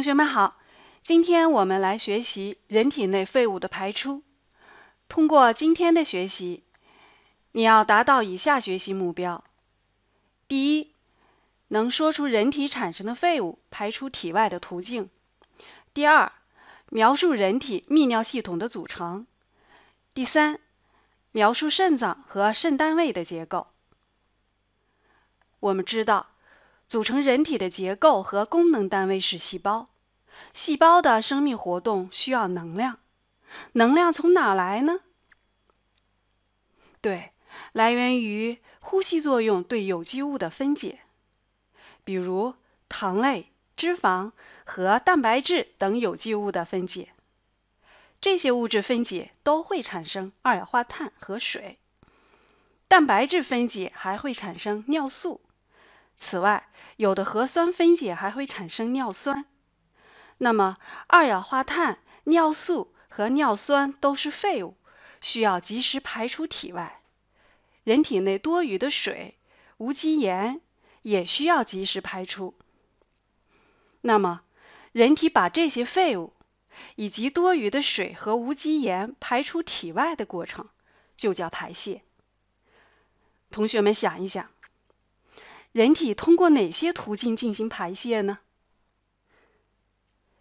同学们好，今天我们来学习人体内废物的排出。通过今天的学习，你要达到以下学习目标：第一，能说出人体产生的废物排出体外的途径；第二，描述人体泌尿系统的组成；第三，描述肾脏和肾单位的结构。我们知道，组成人体的结构和功能单位是细胞。细胞的生命活动需要能量，能量从哪来呢？对，来源于呼吸作用对有机物的分解，比如糖类、脂肪和蛋白质等有机物的分解。这些物质分解都会产生二氧化碳和水，蛋白质分解还会产生尿素。此外，有的核酸分解还会产生尿酸。那么，二氧化碳、尿素和尿酸都是废物，需要及时排出体外。人体内多余的水、无机盐也需要及时排出。那么，人体把这些废物以及多余的水和无机盐排出体外的过程就叫排泄。同学们想一想，人体通过哪些途径进行排泄呢？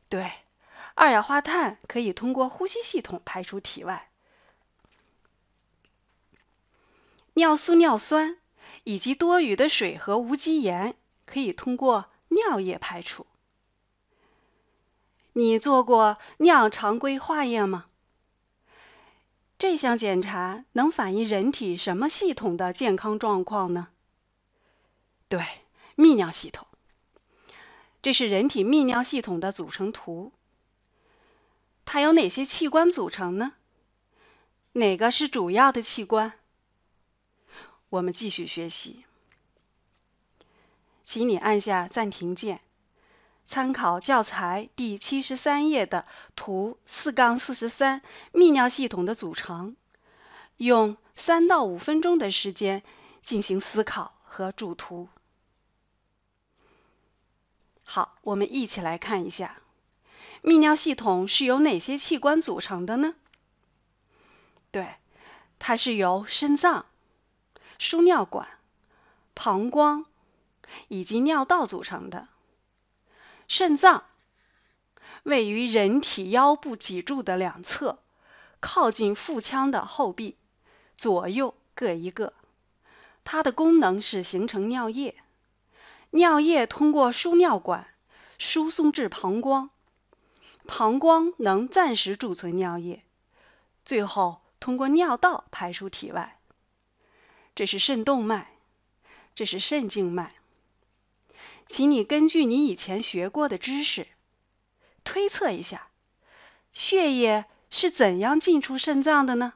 对，二氧化碳可以通过呼吸系统排出体外。尿素、尿酸以及多余的水和无机盐可以通过尿液排出。你做过尿常规化验吗？这项检查能反映人体什么系统的健康状况呢？对，泌尿系统。这是人体泌尿系统的组成图，它由哪些器官组成呢？哪个是主要的器官？我们继续学习，请你按下暂停键，参考教材第七十三页的图四杠四十三，泌尿系统的组成，用三到五分钟的时间进行思考和注图。好，我们一起来看一下，泌尿系统是由哪些器官组成的呢？对，它是由肾脏、输尿管、膀胱以及尿道组成的。肾脏位于人体腰部脊柱的两侧，靠近腹腔的后壁，左右各一个。它的功能是形成尿液。尿液通过输尿管输送至膀胱，膀胱能暂时储存尿液，最后通过尿道排出体外。这是肾动脉，这是肾静脉。请你根据你以前学过的知识推测一下，血液是怎样进出肾脏的呢？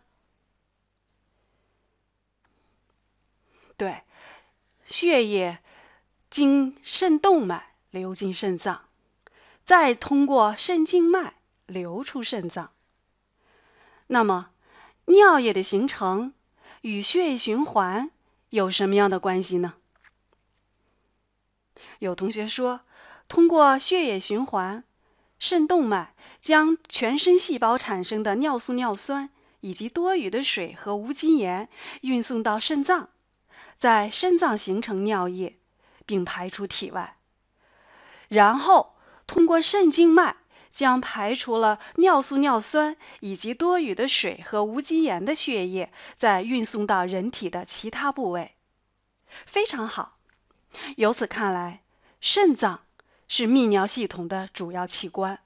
对，血液。经肾动脉流进肾脏，再通过肾静脉流出肾脏。那么，尿液的形成与血液循环有什么样的关系呢？有同学说，通过血液循环、肾动脉将全身细胞产生的尿素、尿酸以及多余的水和无机盐运送到肾脏，在肾脏形成尿液。并排出体外，然后通过肾静脉将排除了尿素、尿酸以及多余的水和无机盐的血液，再运送到人体的其他部位。非常好，由此看来，肾脏是泌尿系统的主要器官。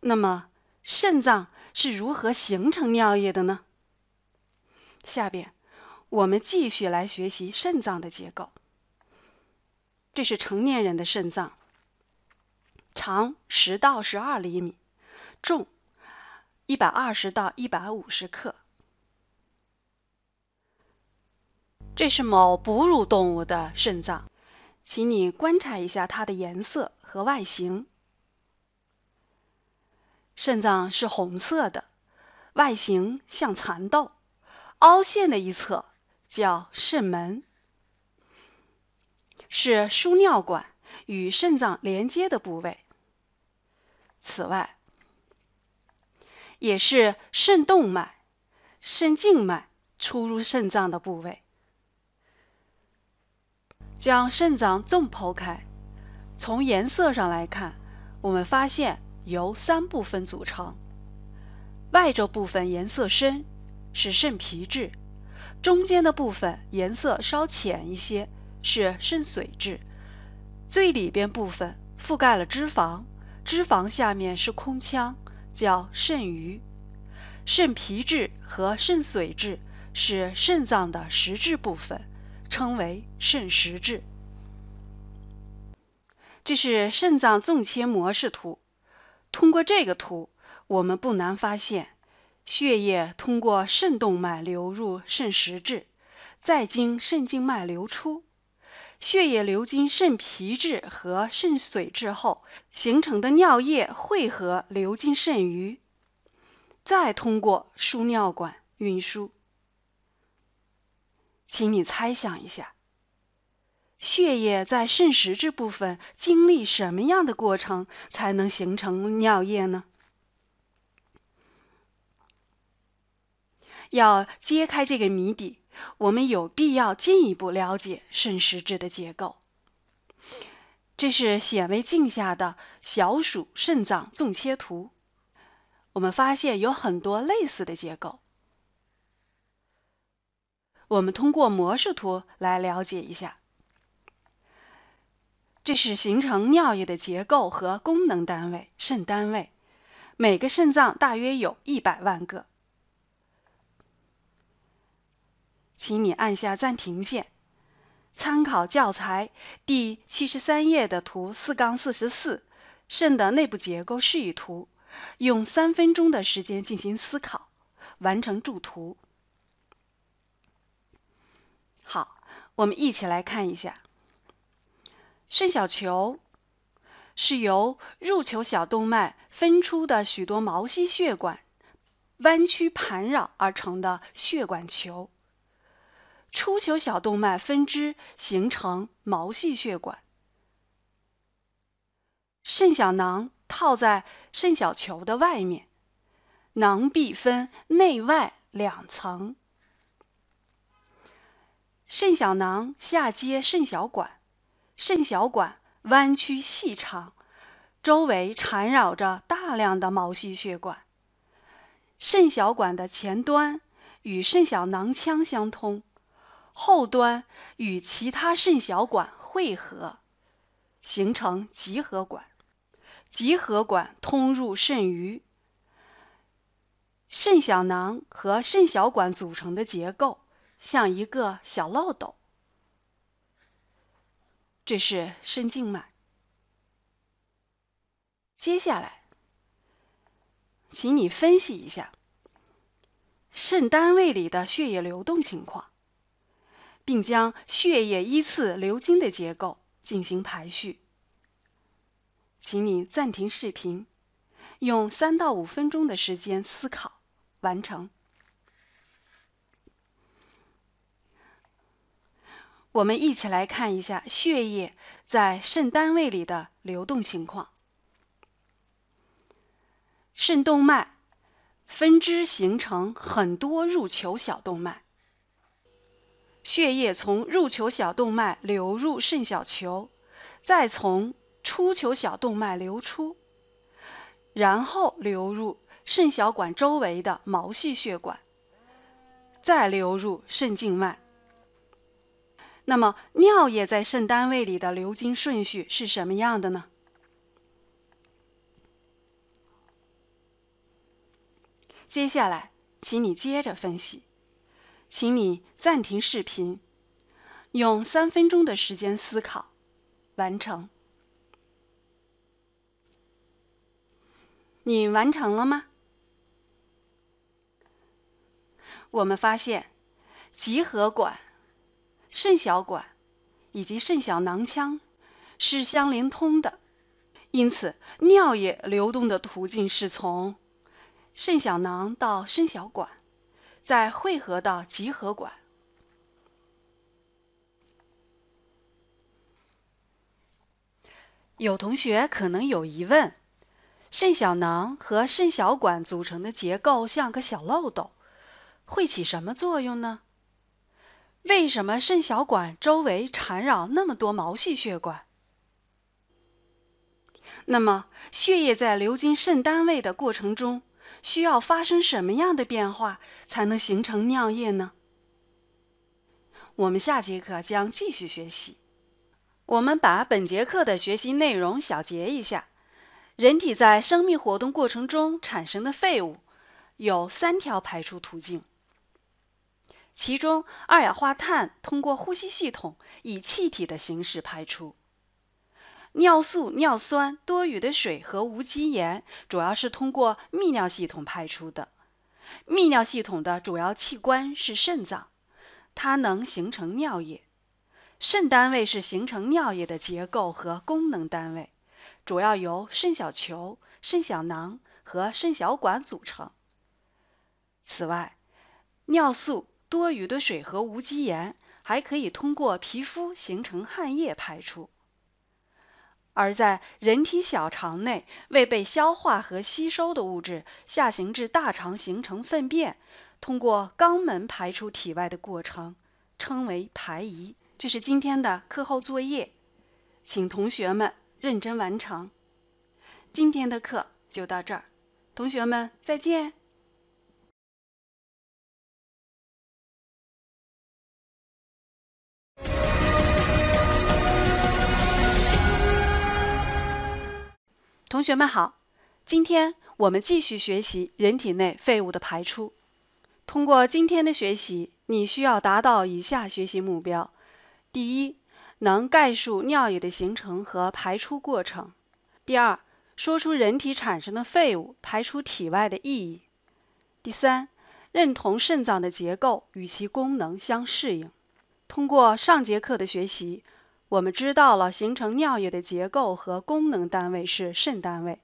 那么，肾脏是如何形成尿液的呢？下边我们继续来学习肾脏的结构。这是成年人的肾脏，长十到十二厘米，重一百二十到一百五十克。这是某哺乳动物的肾脏，请你观察一下它的颜色和外形。肾脏是红色的，外形像蚕豆，凹陷的一侧叫肾门。是输尿管与肾脏连接的部位，此外，也是肾动脉、肾静脉出入肾脏的部位。将肾脏纵剖开，从颜色上来看，我们发现由三部分组成：外周部分颜色深，是肾皮质；中间的部分颜色稍浅一些。是肾髓质，最里边部分覆盖了脂肪，脂肪下面是空腔，叫肾盂。肾皮质和肾髓质是肾脏的实质部分，称为肾实质。这是肾脏纵切模式图。通过这个图，我们不难发现，血液通过肾动脉流入肾实质，再经肾静脉流出。血液流经肾皮质和肾髓质后，形成的尿液汇合流进肾盂，再通过输尿管运输。请你猜想一下，血液在肾实质部分经历什么样的过程，才能形成尿液呢？要揭开这个谜底。我们有必要进一步了解肾实质的结构。这是显微镜下的小鼠肾脏纵切图。我们发现有很多类似的结构。我们通过模式图来了解一下。这是形成尿液的结构和功能单位——肾单位。每个肾脏大约有一百万个。请你按下暂停键，参考教材第七十三页的图四杠四十四，肾的内部结构示意图，用三分钟的时间进行思考，完成注图。好，我们一起来看一下，肾小球是由入球小动脉分出的许多毛细血管弯曲盘绕而成的血管球。出球小动脉分支形成毛细血管。肾小囊套在肾小球的外面，囊壁分内外两层。肾小囊下接肾小管，肾小管弯曲细长，周围缠绕着大量的毛细血管。肾小管的前端与肾小囊腔相通。后端与其他肾小管汇合，形成集合管。集合管通入肾盂。肾小囊和肾小管组成的结构像一个小漏斗。这是肾静脉。接下来，请你分析一下肾单位里的血液流动情况。并将血液依次流经的结构进行排序。请你暂停视频，用三到五分钟的时间思考，完成。我们一起来看一下血液在肾单位里的流动情况。肾动脉分支形成很多入球小动脉。血液从入球小动脉流入肾小球，再从出球小动脉流出，然后流入肾小管周围的毛细血管，再流入肾静脉。那么，尿液在肾单位里的流经顺序是什么样的呢？接下来，请你接着分析。请你暂停视频，用三分钟的时间思考，完成。你完成了吗？我们发现集合管、肾小管以及肾小囊腔是相连通的，因此尿液流动的途径是从肾小囊到肾小管。在汇合到集合管。有同学可能有疑问：肾小囊和肾小管组成的结构像个小漏斗，会起什么作用呢？为什么肾小管周围缠绕那么多毛细血管？那么，血液在流经肾单位的过程中？需要发生什么样的变化才能形成尿液呢？我们下节课将继续学习。我们把本节课的学习内容小结一下：人体在生命活动过程中产生的废物有三条排出途径，其中二氧化碳通过呼吸系统以气体的形式排出。尿素、尿酸、多余的水和无机盐，主要是通过泌尿系统排出的。泌尿系统的主要器官是肾脏，它能形成尿液。肾单位是形成尿液的结构和功能单位，主要由肾小球、肾小囊和肾小管组成。此外，尿素、多余的水和无机盐还可以通过皮肤形成汗液排出。而在人体小肠内未被消化和吸收的物质，下行至大肠形成粪便，通过肛门排出体外的过程，称为排遗。这是今天的课后作业，请同学们认真完成。今天的课就到这儿，同学们再见。同学们好，今天我们继续学习人体内废物的排出。通过今天的学习，你需要达到以下学习目标：第一，能概述尿液的形成和排出过程；第二，说出人体产生的废物排出体外的意义；第三，认同肾脏的结构与其功能相适应。通过上节课的学习。我们知道了，形成尿液的结构和功能单位是肾单位。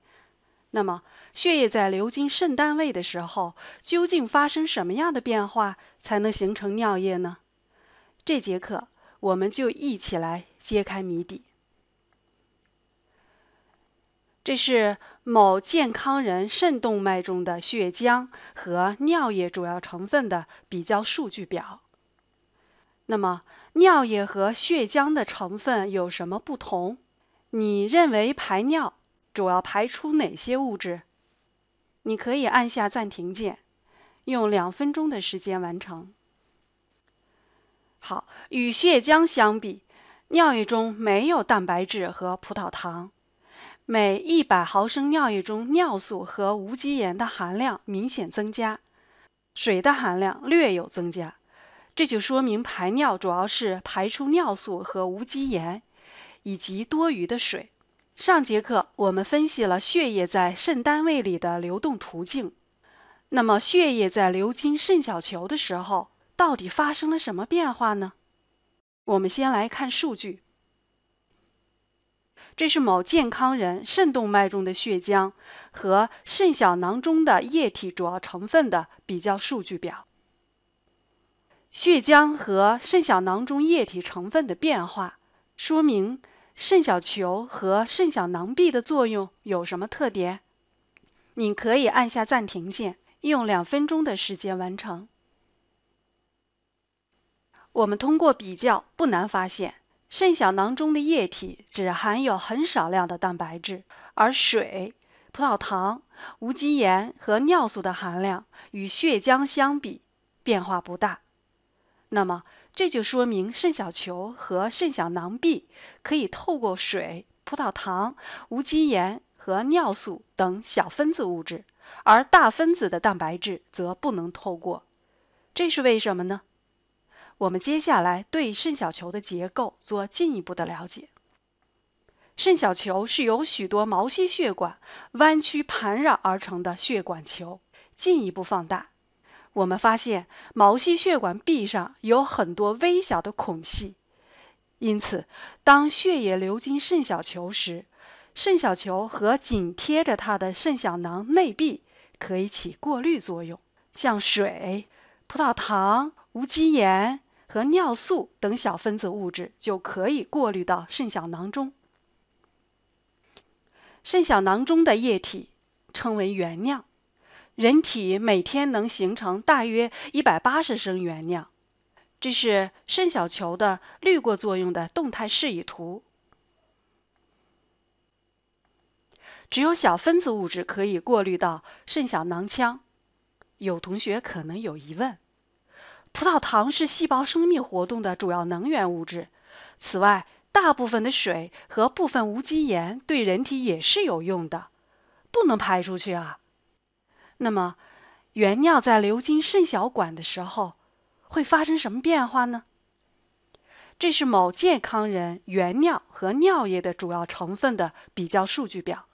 那么，血液在流经肾单位的时候，究竟发生什么样的变化，才能形成尿液呢？这节课我们就一起来揭开谜底。这是某健康人肾动脉中的血浆和尿液主要成分的比较数据表。那么，尿液和血浆的成分有什么不同？你认为排尿主要排出哪些物质？你可以按下暂停键，用两分钟的时间完成。好，与血浆相比，尿液中没有蛋白质和葡萄糖。每一百毫升尿液中，尿素和无机盐的含量明显增加，水的含量略有增加。这就说明排尿主要是排出尿素和无机盐以及多余的水。上节课我们分析了血液在肾单位里的流动途径，那么血液在流经肾小球的时候，到底发生了什么变化呢？我们先来看数据，这是某健康人肾动脉中的血浆和肾小囊中的液体主要成分的比较数据表。血浆和肾小囊中液体成分的变化，说明肾小球和肾小囊壁的作用有什么特点？你可以按下暂停键，用两分钟的时间完成。我们通过比较，不难发现，肾小囊中的液体只含有很少量的蛋白质，而水、葡萄糖、无机盐和尿素的含量与血浆相比变化不大。那么，这就说明肾小球和肾小囊壁可以透过水、葡萄糖、无机盐和尿素等小分子物质，而大分子的蛋白质则不能透过。这是为什么呢？我们接下来对肾小球的结构做进一步的了解。肾小球是由许多毛细血管弯曲盘绕而成的血管球，进一步放大。我们发现毛细血管壁上有很多微小的孔隙，因此，当血液流经肾小球时，肾小球和紧贴着它的肾小囊内壁可以起过滤作用。像水、葡萄糖、无机盐和尿素等小分子物质就可以过滤到肾小囊中。肾小囊中的液体称为原尿。人体每天能形成大约一百八十升原尿，这是肾小球的滤过作用的动态示意图。只有小分子物质可以过滤到肾小囊腔。有同学可能有疑问：葡萄糖是细胞生命活动的主要能源物质，此外，大部分的水和部分无机盐对人体也是有用的，不能排出去啊。那么，原尿在流经肾小管的时候会发生什么变化呢？这是某健康人原尿和尿液的主要成分的比较数据表。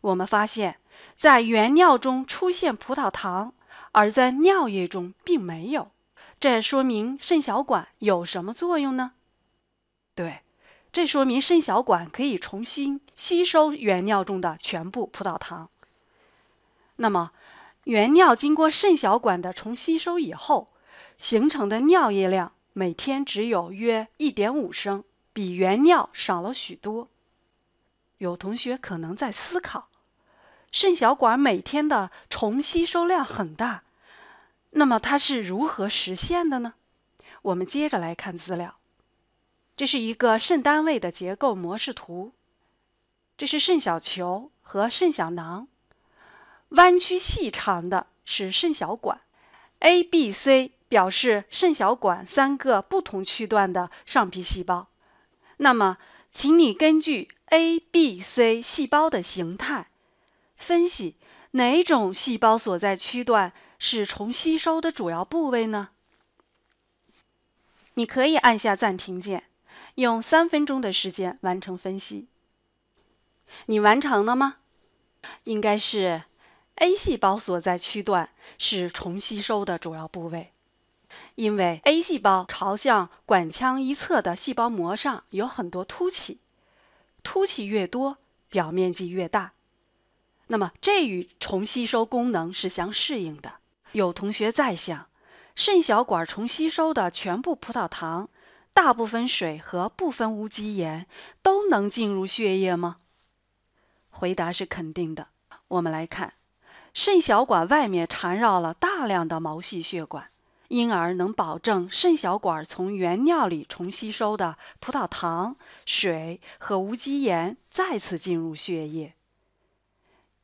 我们发现，在原尿中出现葡萄糖，而在尿液中并没有。这说明肾小管有什么作用呢？对，这说明肾小管可以重新吸收原尿中的全部葡萄糖。那么，原尿经过肾小管的重吸收以后，形成的尿液量每天只有约一点五升，比原尿少了许多。有同学可能在思考，肾小管每天的重吸收量很大，那么它是如何实现的呢？我们接着来看资料。这是一个肾单位的结构模式图，这是肾小球和肾小囊。弯曲细长的是肾小管，A、B、C 表示肾小管三个不同区段的上皮细胞。那么，请你根据 A、B、C 细胞的形态，分析哪种细胞所在区段是重吸收的主要部位呢？你可以按下暂停键，用三分钟的时间完成分析。你完成了吗？应该是。A 细胞所在区段是重吸收的主要部位，因为 A 细胞朝向管腔一侧的细胞膜上有很多凸起，凸起越多，表面积越大。那么这与重吸收功能是相适应的。有同学在想，肾小管重吸收的全部葡萄糖、大部分水和部分无机盐都能进入血液吗？回答是肯定的。我们来看。肾小管外面缠绕了大量的毛细血管，因而能保证肾小管从原尿里重吸收的葡萄糖、水和无机盐再次进入血液。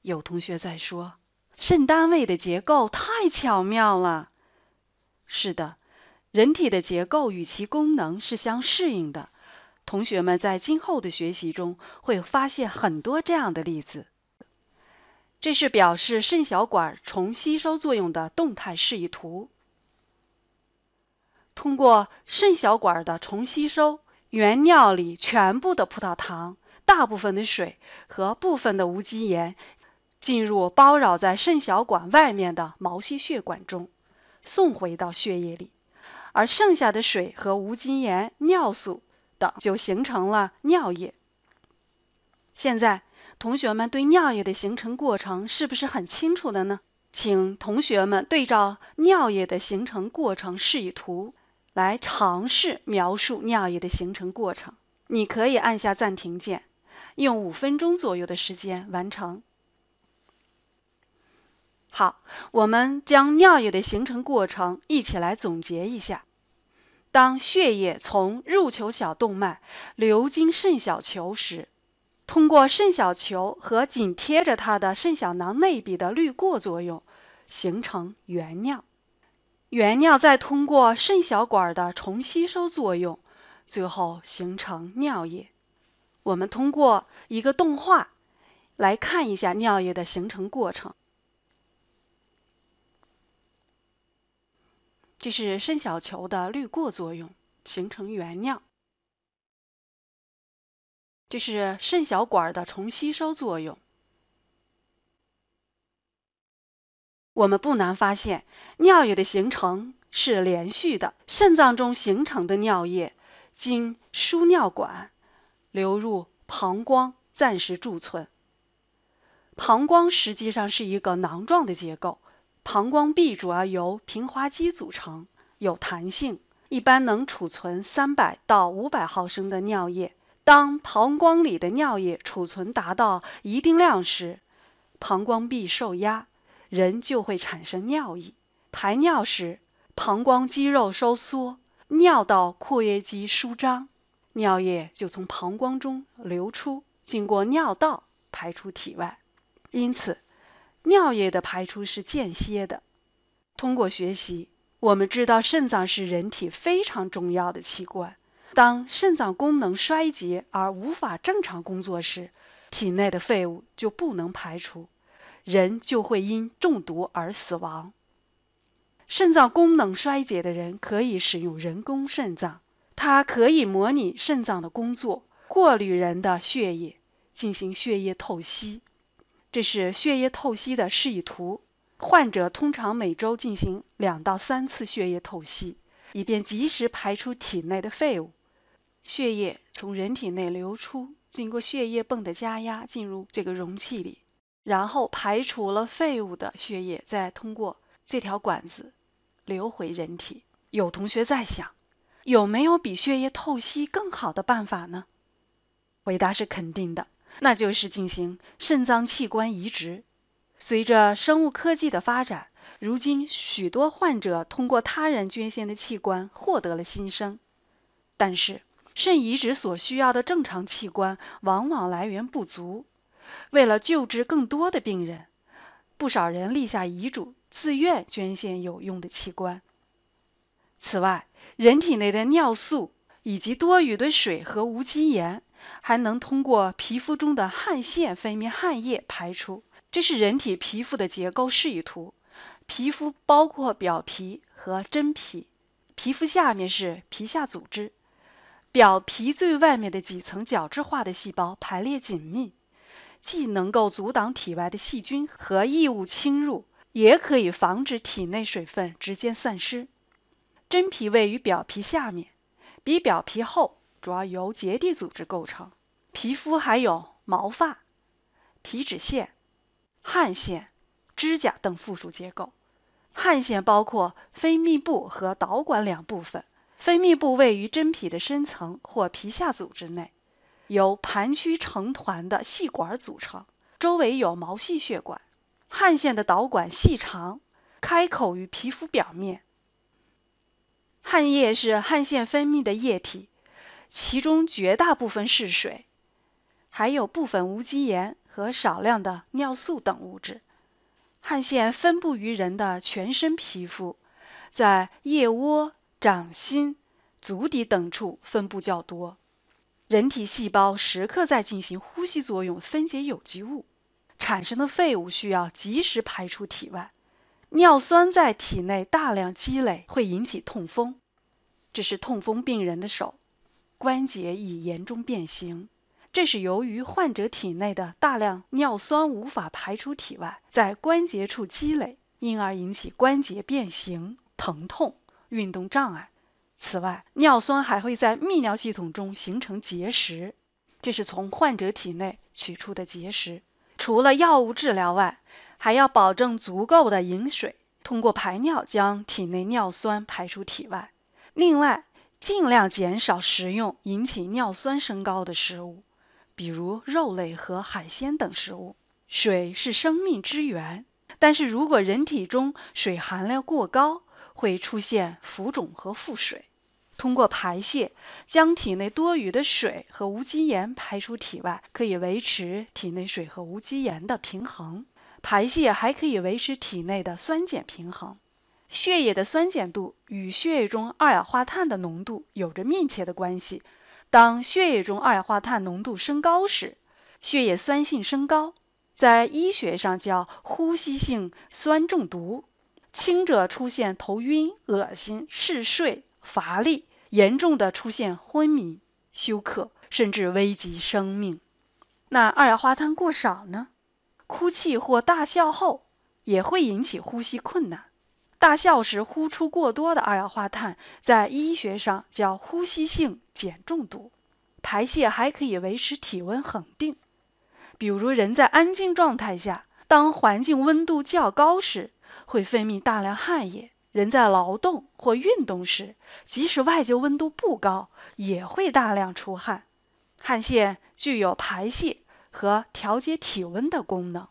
有同学在说，肾单位的结构太巧妙了。是的，人体的结构与其功能是相适应的。同学们在今后的学习中会发现很多这样的例子。这是表示肾小管重吸收作用的动态示意图。通过肾小管的重吸收，原尿里全部的葡萄糖、大部分的水和部分的无机盐，进入包绕在肾小管外面的毛细血管中，送回到血液里，而剩下的水和无机盐、尿素等就形成了尿液。现在。同学们对尿液的形成过程是不是很清楚的呢？请同学们对照尿液的形成过程示意图，来尝试描述尿液的形成过程。你可以按下暂停键，用五分钟左右的时间完成。好，我们将尿液的形成过程一起来总结一下。当血液从入球小动脉流经肾小球时，通过肾小球和紧贴着它的肾小囊内壁的滤过作用，形成原尿。原尿再通过肾小管的重吸收作用，最后形成尿液。我们通过一个动画来看一下尿液的形成过程。这是肾小球的滤过作用，形成原尿。这是肾小管的重吸收作用。我们不难发现，尿液的形成是连续的。肾脏中形成的尿液经输尿管流入膀胱，暂时贮存。膀胱实际上是一个囊状的结构，膀胱壁主要由平滑肌组成，有弹性，一般能储存三百到五百毫升的尿液。当膀胱里的尿液储存达到一定量时，膀胱壁受压，人就会产生尿意。排尿时，膀胱肌肉收缩，尿道括约肌舒张，尿液就从膀胱中流出，经过尿道排出体外。因此，尿液的排出是间歇的。通过学习，我们知道肾脏是人体非常重要的器官。当肾脏功能衰竭而无法正常工作时，体内的废物就不能排除，人就会因中毒而死亡。肾脏功能衰竭的人可以使用人工肾脏，它可以模拟肾脏的工作，过滤人的血液，进行血液透析。这是血液透析的示意图。患者通常每周进行两到三次血液透析，以便及时排出体内的废物。血液从人体内流出，经过血液泵的加压进入这个容器里，然后排除了废物的血液，再通过这条管子流回人体。有同学在想，有没有比血液透析更好的办法呢？回答是肯定的，那就是进行肾脏器官移植。随着生物科技的发展，如今许多患者通过他人捐献的器官获得了新生，但是。肾移植所需要的正常器官往往来源不足，为了救治更多的病人，不少人立下遗嘱，自愿捐献有用的器官。此外，人体内的尿素以及多余的水和无机盐，还能通过皮肤中的汗腺分泌汗液排出。这是人体皮肤的结构示意图，皮肤包括表皮和真皮，皮肤下面是皮下组织。表皮最外面的几层角质化的细胞排列紧密，既能够阻挡体外的细菌和异物侵入，也可以防止体内水分直接散失。真皮位于表皮下面，比表皮厚，主要由结缔组织构成。皮肤还有毛发、皮脂腺、汗腺、指甲等附属结构。汗腺包括分泌部和导管两部分。分泌部位于真皮的深层或皮下组织内，由盘曲成团的细管组成，周围有毛细血管。汗腺的导管细长，开口于皮肤表面。汗液是汗腺分泌的液体，其中绝大部分是水，还有部分无机盐和少量的尿素等物质。汗腺分布于人的全身皮肤，在腋窝。掌心、足底等处分布较多。人体细胞时刻在进行呼吸作用，分解有机物，产生的废物需要及时排出体外。尿酸在体内大量积累会引起痛风。这是痛风病人的手，关节已严重变形。这是由于患者体内的大量尿酸无法排出体外，在关节处积累，因而引起关节变形、疼痛。运动障碍。此外，尿酸还会在泌尿系统中形成结石。这是从患者体内取出的结石。除了药物治疗外，还要保证足够的饮水，通过排尿将体内尿酸排出体外。另外，尽量减少食用引起尿酸升高的食物，比如肉类和海鲜等食物。水是生命之源，但是如果人体中水含量过高，会出现浮肿和腹水。通过排泄将体内多余的水和无机盐排出体外，可以维持体内水和无机盐的平衡。排泄还可以维持体内的酸碱平衡。血液的酸碱度与血液中二氧化碳的浓度有着密切的关系。当血液中二氧化碳浓度升高时，血液酸性升高，在医学上叫呼吸性酸中毒。轻者出现头晕、恶心、嗜睡、乏力，严重的出现昏迷、休克，甚至危及生命。那二氧化碳过少呢？哭泣或大笑后也会引起呼吸困难。大笑时呼出过多的二氧化碳，在医学上叫呼吸性碱中毒。排泄还可以维持体温恒定，比如人在安静状态下，当环境温度较高时。会分泌大量汗液。人在劳动或运动时，即使外界温度不高，也会大量出汗。汗腺具有排泄和调节体温的功能。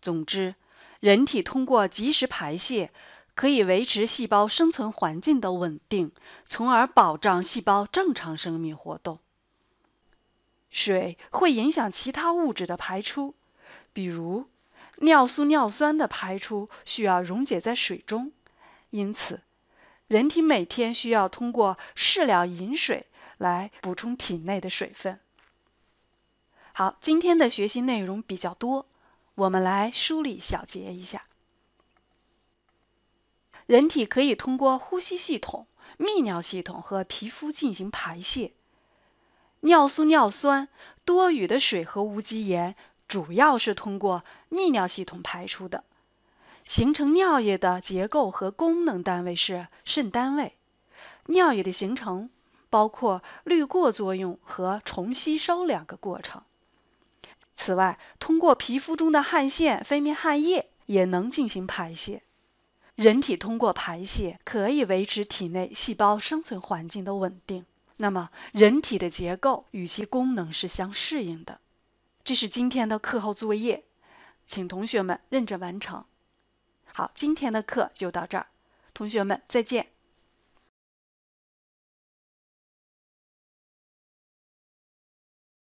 总之，人体通过及时排泄，可以维持细胞生存环境的稳定，从而保障细胞正常生命活动。水会影响其他物质的排出，比如。尿素、尿酸的排出需要溶解在水中，因此，人体每天需要通过适量饮水来补充体内的水分。好，今天的学习内容比较多，我们来梳理小结一下：人体可以通过呼吸系统、泌尿系统和皮肤进行排泄，尿素、尿酸、多余的水和无机盐。主要是通过泌尿系统排出的，形成尿液的结构和功能单位是肾单位。尿液的形成包括滤过作用和重吸收两个过程。此外，通过皮肤中的汗腺分泌汗液也能进行排泄。人体通过排泄可以维持体内细胞生存环境的稳定。那么，人体的结构与其功能是相适应的。这是今天的课后作业，请同学们认真完成。好，今天的课就到这儿，同学们再见。